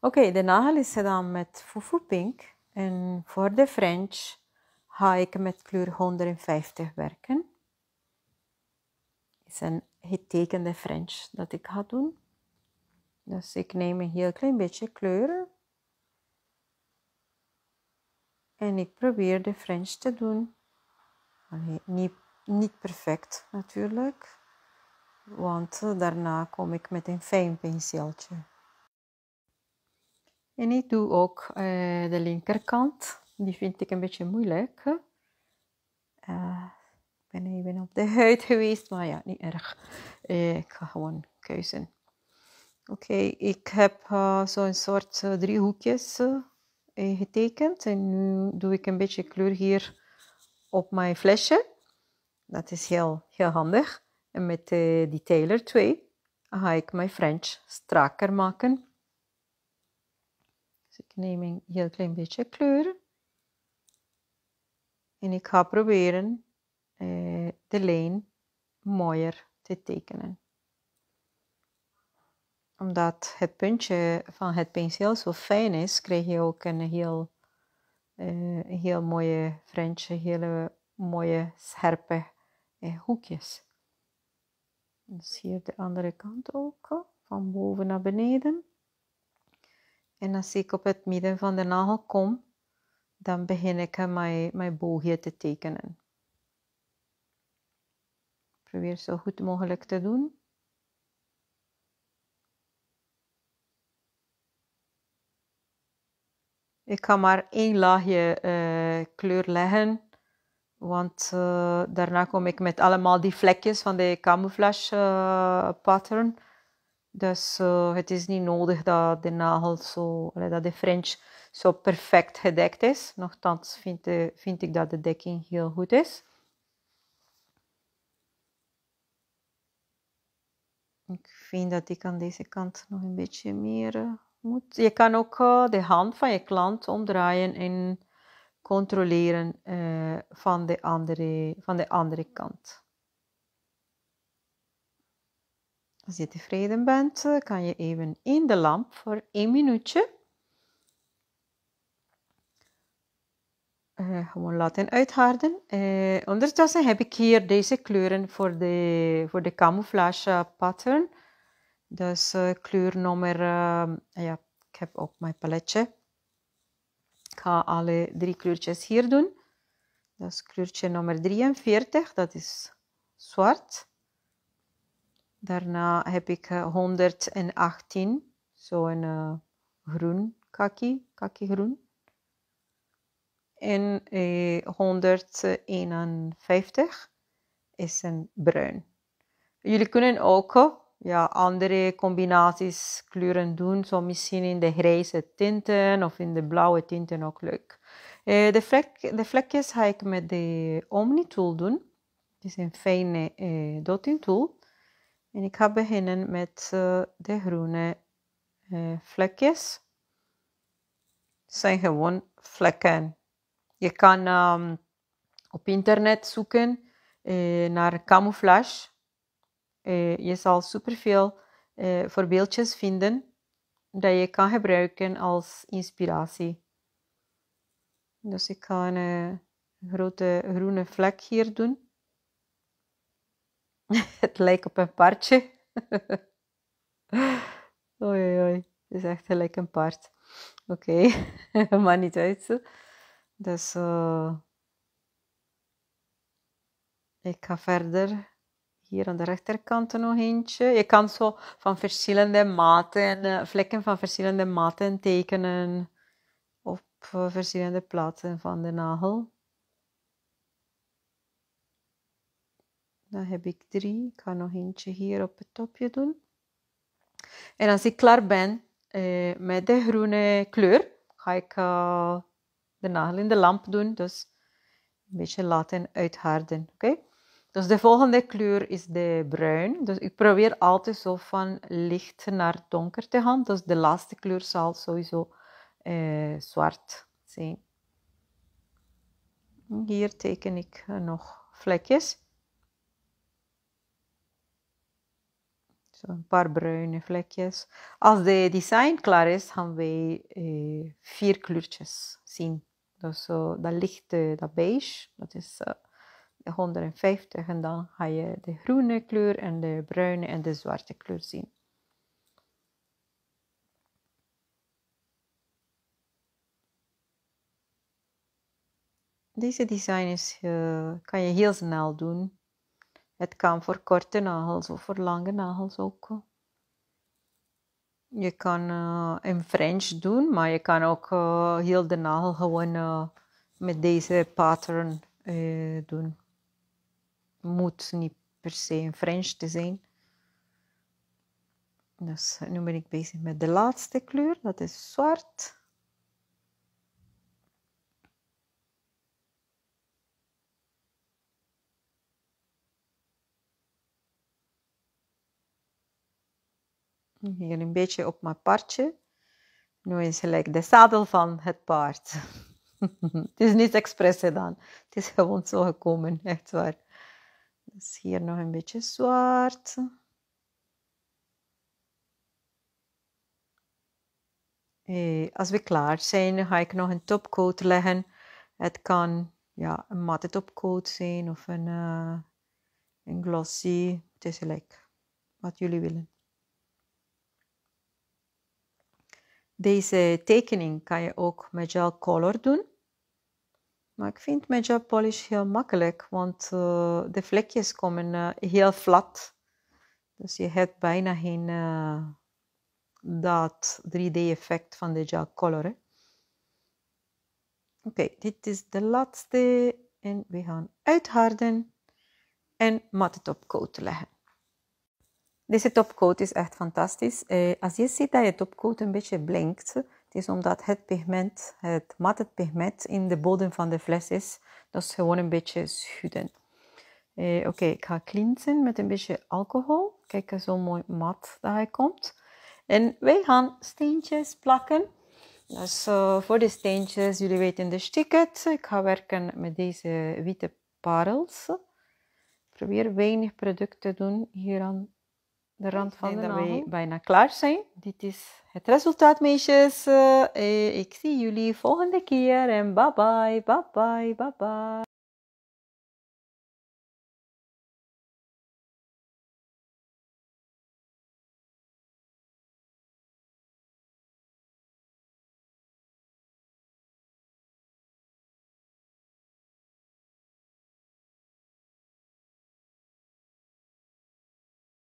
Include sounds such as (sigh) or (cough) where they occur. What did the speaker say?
Oké, de nagel is gedaan met Fufu Pink. En voor de French ga ik met kleur 150 werken. is een getekende French dat ik ga doen. Dus ik neem een heel klein beetje kleur En ik probeer de French te doen. niet, niet perfect natuurlijk. Want eh, daarna kom ik met een fijn penseeltje. En ik doe ook eh, de linkerkant. Die vind ik een beetje moeilijk. Eh, ik ben even op de huid geweest, maar ja, niet erg. Eh, ik ga gewoon kiezen. Oké, ik heb zo'n soort driehoekjes getekend. En nu doe ik een beetje kleur hier op mijn flesje. Dat is heel, heel handig. En met die Taylor 2 ga ik mijn French strakker maken. Dus ik neem een heel klein beetje kleur. En ik ga proberen eh, de lijn mooier te tekenen. Omdat het puntje van het penseel zo fijn is, krijg je ook een heel, eh, heel mooie French, hele mooie scherpe eh, hoekjes. Dus hier de andere kant ook, van boven naar beneden. En als ik op het midden van de nagel kom, dan begin ik mijn, mijn boogje te tekenen. Probeer zo goed mogelijk te doen. Ik ga maar één laagje eh, kleur leggen, want eh, daarna kom ik met allemaal die vlekjes van de camouflage eh, pattern dus eh, het is niet nodig dat de nagel zo, dat de French zo perfect gedekt is. Nochtans vind, eh, vind ik dat de dekking heel goed is. Ik vind dat ik aan deze kant nog een beetje meer eh, moet. Je kan ook de hand van je klant omdraaien en controleren van, de andere, van de andere kant. Als je tevreden bent, kan je even in de lamp voor een minuutje. Eh, gewoon laten uitharden. Eh, ondertussen heb ik hier deze kleuren voor de, voor de camouflage pattern. Dus is eh, kleur nummer, ja, ik heb ook mijn paletje. Ik ga alle drie kleurtjes hier doen. Dat is kleurtje nummer 43, dat is zwart. Daarna heb ik 118, eh, zo'n eh, groen kaki, kaki groen. En 151 eh, is een bruin. Jullie kunnen ook oh, ja, andere combinaties kleuren doen. Zo misschien in de grijze tinten of in de blauwe tinten ook leuk. de, vlek, de vlekjes ga ik met de Omni-tool doen. Het is een fijne eh, dotting tool. En ik ga beginnen met eh, de groene eh, vlekjes. Het zijn gewoon vlekken. Je kan ehm, op internet zoeken eh, naar camouflage. je zal superveel voorbeeldjes vinden dat je kan gebruiken als inspiratie. Dus ik ga een grote groene vlek hier doen. (laughs) het lijkt op een paardje. (laughs) oei, oei. Het is echt gelijk een paard. Oké, okay. (laughs) maar niet uit. Dus eh, ik ga verder. Hier aan de rechterkant nog eentje. Je kan zo van verschillende maten, eh, vlekken van verschillende maten tekenen op eh, verschillende plaatsen van de nagel. Dan heb ik drie. Ik ga nog eentje hier op het topje doen. En als ik klaar ben eh, met de groene kleur, ga ik eh, de nagel in de lamp doen. Dus een beetje laten uitharden. Oké? Dus de volgende kleur is de bruin. Dus ik probeer altijd zo van licht naar donker te gaan. Dus de laatste kleur zal sowieso eh, zwart zijn. Hier teken ik nog vlekjes. Zo een paar bruine vlekjes. Als de design klaar is, gaan wij eh, vier kleurtjes zien. Dus zo, dat lichte dat beige, dat is uh, eh, 150. En dan ga je de groene kleur en de bruine en de zwarte kleur zien. Deze design is, eh, kan je heel snel doen. Het kan voor korte nagels of voor lange nagels ook. Je kan uh, eh, een French doen, maar je kan ook eh, heel de nagel gewoon eh, met deze pattern doen. Moet niet per se een French te zijn. Dus nu ben ik bezig met de laatste kleur, dat is zwart. Hier een beetje op mijn partje. Nu is gelijk de zadel van het paard. (laughs) het is niet expres gedaan. Het is gewoon zo gekomen, echt waar. Dus hier nog een beetje zwart. Eh, als we klaar zijn, ga ik nog een topcoat leggen. Het kan ja, een matte topcoat zijn of een, eh, een glossy. Het is gelijk wat jullie willen. Deze tekening kan je ook met gel color doen. Maar ik vind met gel polish heel makkelijk, want eh, de vlekjes komen eh, heel vlat. Dus je hebt bijna geen eh, dat 3D-effect van de gel color. Oké, dit is de laatste en we gaan uitharden en matte topcoat op coat leggen. Deze topcoat is echt fantastisch. Eh, als je ziet dat je topcoat een beetje blinkt, het is omdat het pigment, het matte pigment in de bodem van de fles is. Dat is gewoon een beetje schudden. Eh, oké, ik ga cleansen met een beetje alcohol. Kijk, zo mooi mat dat hij komt. En wij gaan steentjes plakken. Dus eh, voor de steentjes, jullie weten de sticket. Ik ga werken met deze witte parels. Ik probeer weinig product te doen hier aan de rand van de dat wij bijna klaar zijn. Dit is het resultaat, meisjes. Eh, eh, ik zie jullie volgende keer en bye bye, bye bye, bye bye.